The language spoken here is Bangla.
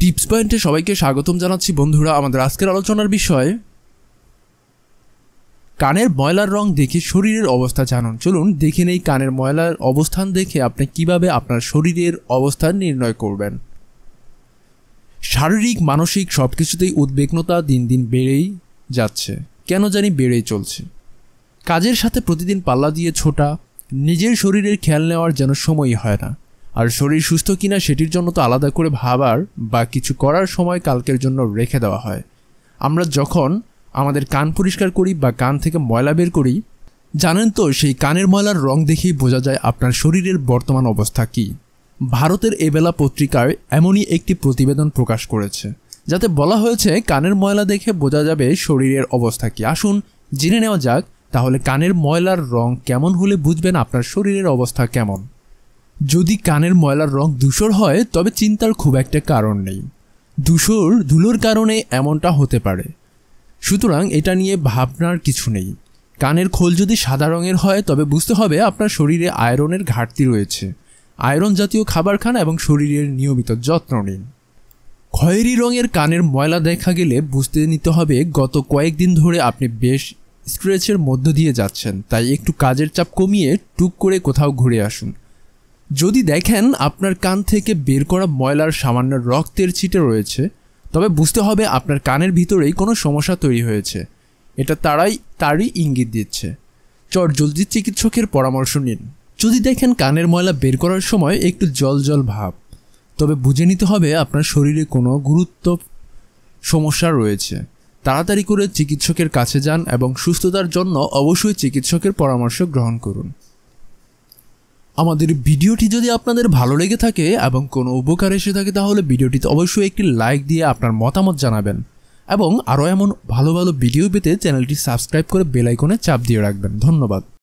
টিপস পয়েন্টে সবাইকে স্বাগতম জানাচ্ছি বন্ধুরা আমাদের আজকের আলোচনার বিষয় কানের ময়লার রং দেখে শরীরের অবস্থা জানুন চলুন দেখে নেই কানের ময়লার অবস্থান দেখে আপনি কিভাবে আপনার শরীরের অবস্থান নির্ণয় করবেন শারীরিক মানসিক সব কিছুতেই উদ্বিগ্নতা দিন দিন বেড়েই যাচ্ছে কেন জানি বেড়েই চলছে কাজের সাথে প্রতিদিন পাল্লা দিয়ে ছোটা নিজের শরীরের খেয়াল নেওয়ার যেন সময়ই হয় না আর শরীর সুস্থ কিনা সেটির জন্য তো আলাদা করে ভাবার বা কিছু করার সময় কালকের জন্য রেখে দেওয়া হয় আমরা যখন আমাদের কান পরিষ্কার করি বা কান থেকে ময়লা বের করি জানেন তো সেই কানের ময়লার রং দেখেই বোঝা যায় আপনার শরীরের বর্তমান অবস্থা কী ভারতের এবেলা পত্রিকায় এমনই একটি প্রতিবেদন প্রকাশ করেছে যাতে বলা হয়েছে কানের ময়লা দেখে বোঝা যাবে শরীরের অবস্থা কী আসুন জেনে নেওয়া যাক তাহলে কানের ময়লার রং কেমন হলে বুঝবেন আপনার শরীরের অবস্থা কেমন যদি কানের ময়লার রং ধূসর হয় তবে চিন্তার খুব একটা কারণ নেই ধূসর ধুলোর কারণে এমনটা হতে পারে সুতরাং এটা নিয়ে ভাবনার কিছু নেই কানের খোল যদি সাদা রঙের হয় তবে বুঝতে হবে আপনার শরীরে আয়রনের ঘাটতি রয়েছে আয়রন জাতীয় খাবার খান এবং শরীরের নিয়মিত যত্ন নিন খয়েরি রঙের কানের ময়লা দেখা গেলে বুঝতে নিতে হবে গত কয়েকদিন ধরে আপনি বেশ স্ট্রেচের মধ্য দিয়ে যাচ্ছেন তাই একটু কাজের চাপ কমিয়ে টুক করে কোথাও ঘুরে আসুন যদি দেখেন আপনার কান থেকে বের করা ময়লার সামান্য রক্তের ছিটে রয়েছে তবে বুঝতে হবে আপনার কানের ভিতরেই কোনো সমস্যা তৈরি হয়েছে এটা তারাই তারই ইঙ্গিত দিচ্ছে চর জলদি চিকিৎসকের পরামর্শ নিন যদি দেখেন কানের ময়লা বের করার সময় একটু জল জল ভাব তবে বুঝে নিতে হবে আপনার শরীরে কোনো গুরুত্ব সমস্যা রয়েছে তাড়াতাড়ি করে চিকিৎসকের কাছে যান এবং সুস্থতার জন্য অবশ্যই চিকিৎসকের পরামর্শ গ্রহণ করুন আমাদের ভিডিওটি যদি আপনাদের ভালো লেগে থাকে এবং কোনো উপকার এসে থাকে তাহলে ভিডিওটিতে অবশ্যই একটি লাইক দিয়ে আপনার মতামত জানাবেন এবং আরও এমন ভালো ভালো ভিডিও পেতে চ্যানেলটি সাবস্ক্রাইব করে বেলাইকনে চাপ দিয়ে রাখবেন ধন্যবাদ